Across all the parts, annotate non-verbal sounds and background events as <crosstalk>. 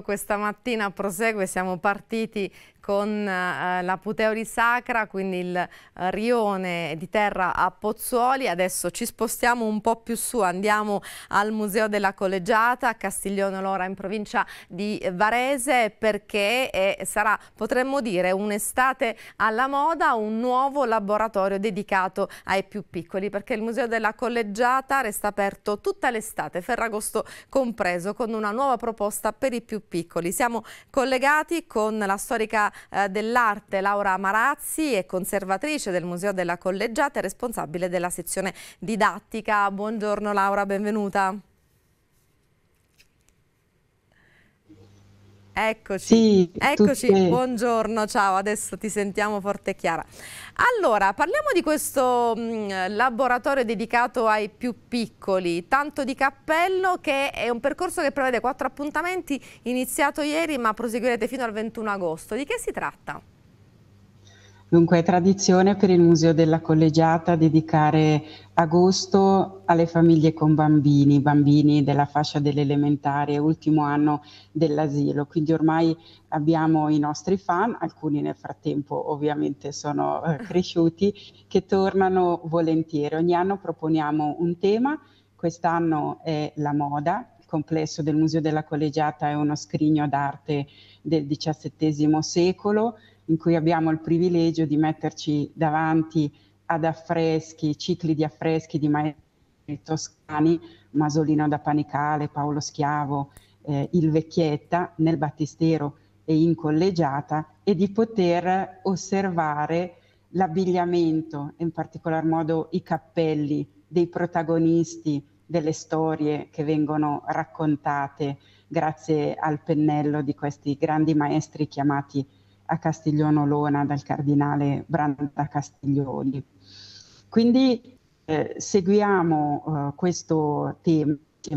Questa mattina prosegue, siamo partiti con eh, la Puteori Sacra, quindi il eh, rione di terra a Pozzuoli. Adesso ci spostiamo un po' più su, andiamo al Museo della Collegiata a Castiglione Lora in provincia di Varese perché eh, sarà, potremmo dire, un'estate alla moda, un nuovo laboratorio dedicato ai più piccoli perché il Museo della Collegiata resta aperto tutta l'estate, Ferragosto compreso, con una nuova proposta per i più piccoli. Siamo collegati con la storica eh, dell'arte Laura Marazzi è conservatrice del Museo della Collegiata e responsabile della sezione didattica. Buongiorno Laura, benvenuta. Eccoci, sì, eccoci. buongiorno, ciao, adesso ti sentiamo forte e chiara. Allora, parliamo di questo mh, mm, laboratorio dedicato ai più piccoli, tanto di cappello che è un percorso che prevede quattro appuntamenti, iniziato ieri ma proseguirete fino al 21 agosto. Di che si tratta? Dunque è tradizione per il Museo della Collegiata dedicare agosto alle famiglie con bambini, bambini della fascia dell'elementare, ultimo anno dell'asilo. Quindi ormai abbiamo i nostri fan, alcuni nel frattempo ovviamente sono eh, <laughs> cresciuti, che tornano volentieri. Ogni anno proponiamo un tema, quest'anno è la moda, complesso del Museo della Collegiata è uno scrigno d'arte del XVII secolo in cui abbiamo il privilegio di metterci davanti ad affreschi, cicli di affreschi di maestri toscani, Masolino da Panicale, Paolo Schiavo, eh, Il Vecchietta, nel Battistero e in collegiata, e di poter osservare l'abbigliamento, in particolar modo i cappelli dei protagonisti delle storie che vengono raccontate grazie al pennello di questi grandi maestri chiamati a Castiglione Olona dal cardinale Branda Castiglioni. Quindi eh, seguiamo eh, questo tema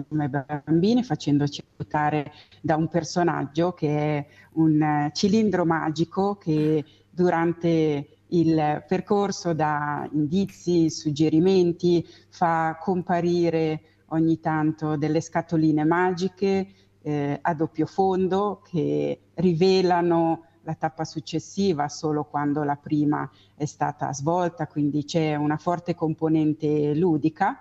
come bambini facendoci aiutare da un personaggio che è un eh, cilindro magico che durante il percorso da indizi, suggerimenti, fa comparire ogni tanto delle scatoline magiche eh, a doppio fondo che rivelano la tappa successiva solo quando la prima è stata svolta, quindi c'è una forte componente ludica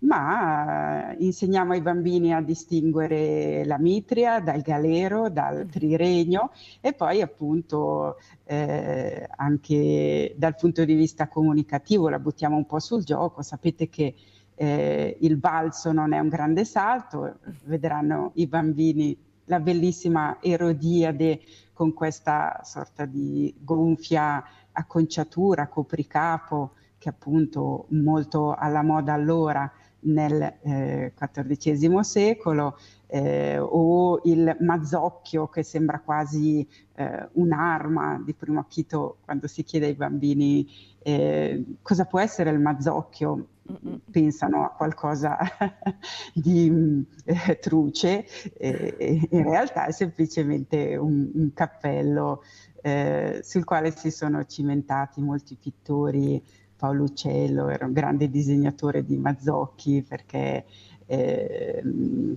ma eh, insegniamo ai bambini a distinguere la mitria dal galero, dal mm. triregno e poi appunto eh, anche dal punto di vista comunicativo la buttiamo un po' sul gioco, sapete che eh, il balzo non è un grande salto, vedranno i bambini la bellissima Erodiade con questa sorta di gonfia acconciatura, copricapo, che appunto molto alla moda allora, nel eh, XIV secolo, eh, o il mazzocchio che sembra quasi eh, un'arma di primo acchito quando si chiede ai bambini eh, cosa può essere il mazzocchio. Mm-hmm. Pensano a qualcosa <laughs> di eh, truce, eh, in realtà è semplicemente un, un cappello sul quale si sono cimentati molti pittori Paolo Uccello, era un grande disegnatore di Mazzocchi perché eh,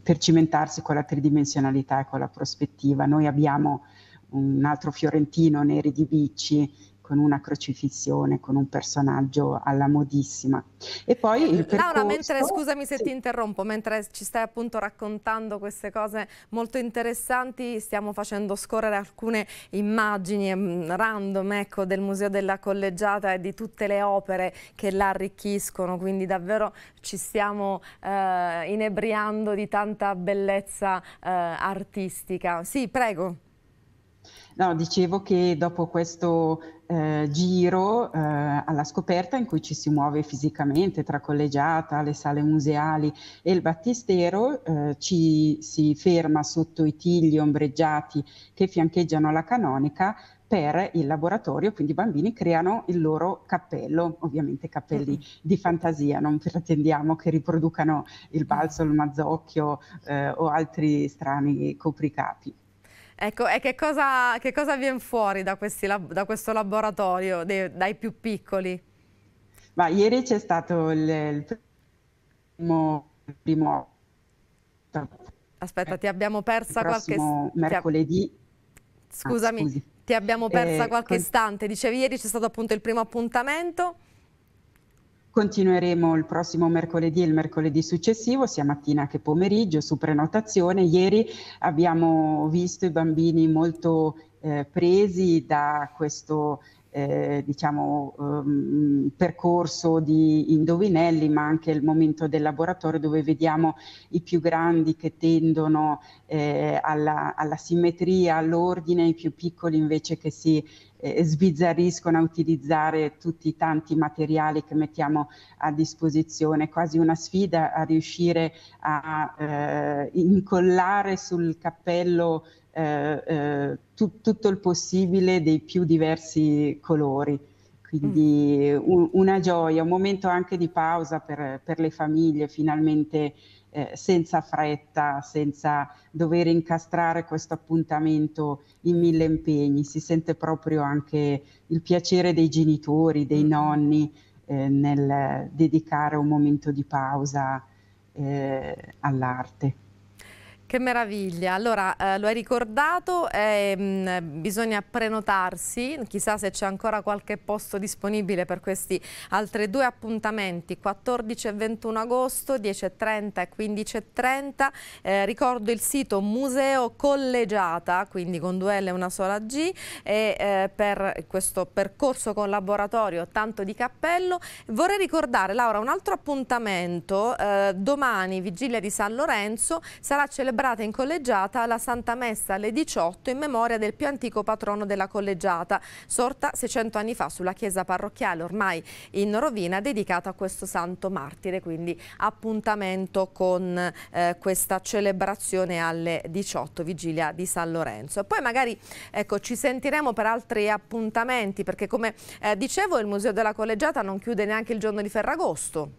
per cimentarsi con la tridimensionalità e con la prospettiva. Noi abbiamo un altro fiorentino, Neri di Bicci, con una crocifissione, con un personaggio alla modissima. E poi il percorso... Laura, mentre, scusami se sì. ti interrompo, mentre ci stai appunto raccontando queste cose molto interessanti, stiamo facendo scorrere alcune immagini mm, random ecco, del Museo della Collegiata e di tutte le opere che la arricchiscono, quindi davvero ci stiamo eh, inebriando di tanta bellezza eh, artistica. Sì, prego. No, dicevo che dopo questo eh, giro eh, alla scoperta in cui ci si muove fisicamente tra collegiata, le sale museali e il battistero, eh, ci si ferma sotto i tigli ombreggiati che fiancheggiano la canonica per il laboratorio, quindi i bambini creano il loro cappello, ovviamente cappelli di fantasia, non pretendiamo che riproducano il balzo, il mazzocchio eh, o altri strani copricapi. Ecco, e che cosa, che cosa viene fuori da, lab da questo laboratorio, dai più piccoli? Ma ieri c'è stato il, il primo, il primo... Aspetta, eh, ti abbiamo persa qualche... mercoledì. Ah, Scusami, ti abbiamo persa eh, qualche istante. Dicevi ieri c'è stato appunto il primo appuntamento. Continueremo il prossimo mercoledì e il mercoledì successivo, sia mattina che pomeriggio, su prenotazione. Ieri abbiamo visto i bambini molto eh, presi da questo eh, diciamo, um, percorso di indovinelli, ma anche il momento del laboratorio dove vediamo i più grandi che tendono eh, alla, alla simmetria, all'ordine, i più piccoli invece che si sbizzarriscono a utilizzare tutti i tanti materiali che mettiamo a disposizione, quasi una sfida a riuscire a eh, incollare sul cappello eh, eh tu, tutto il possibile dei più diversi colori quindi mm. un, una gioia, un momento anche di pausa per, per le famiglie, finalmente eh, senza fretta, senza dover incastrare questo appuntamento in mille impegni, si sente proprio anche il piacere dei genitori, dei mm-hmm. nonni eh, nel dedicare un momento di pausa eh, all'arte. Che meraviglia, allora eh, lo hai ricordato, eh, mh, mm, bisogna prenotarsi, chissà se c'è ancora qualche posto disponibile per questi altri due appuntamenti, 14 e 21 agosto, 10.30 e 15.30, eh, ricordo il sito Museo Collegiata, quindi con due L e una sola G, e eh, per questo percorso collaboratorio tanto di cappello. Vorrei ricordare Laura un altro appuntamento, eh, domani vigilia di San Lorenzo sarà celebrato celebrata in collegiata la Santa Messa alle 18 in memoria del più antico patrono della collegiata, sorta 600 anni fa sulla chiesa parrocchiale ormai in rovina dedicata a questo santo martire, quindi appuntamento con eh, questa celebrazione alle 18, vigilia di San Lorenzo. E poi magari ecco, ci sentiremo per altri appuntamenti perché come eh, dicevo il Museo della Collegiata non chiude neanche il giorno di Ferragosto.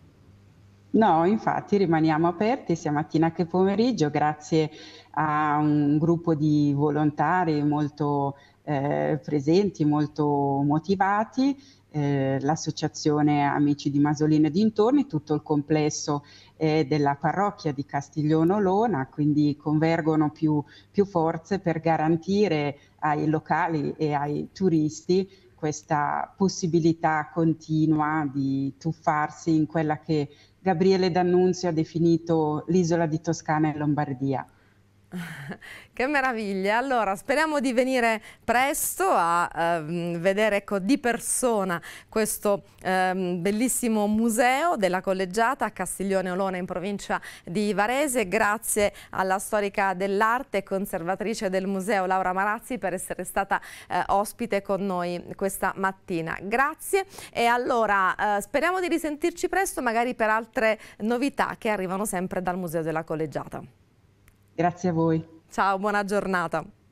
No, infatti rimaniamo aperti sia mattina che pomeriggio grazie a un gruppo di volontari molto eh, presenti, molto motivati, eh, l'associazione Amici di Masolino e dintorni, tutto il complesso eh, della parrocchia di Castiglione Olona, quindi convergono più, più forze per garantire ai locali e ai turisti questa possibilità continua di tuffarsi in quella che Gabriele D'Annunzio ha definito l'isola di Toscana e Lombardia. <laughs> che meraviglia! Allora, speriamo di venire presto a eh, vedere ecco, di persona questo eh, bellissimo museo della collegiata a Castiglione Olona in provincia di Varese. Grazie alla storica dell'arte e conservatrice del museo Laura Marazzi per essere stata eh, ospite con noi questa mattina. Grazie e allora eh, speriamo di risentirci presto magari per altre novità che arrivano sempre dal museo della collegiata. Grazie a voi. Ciao, buona giornata.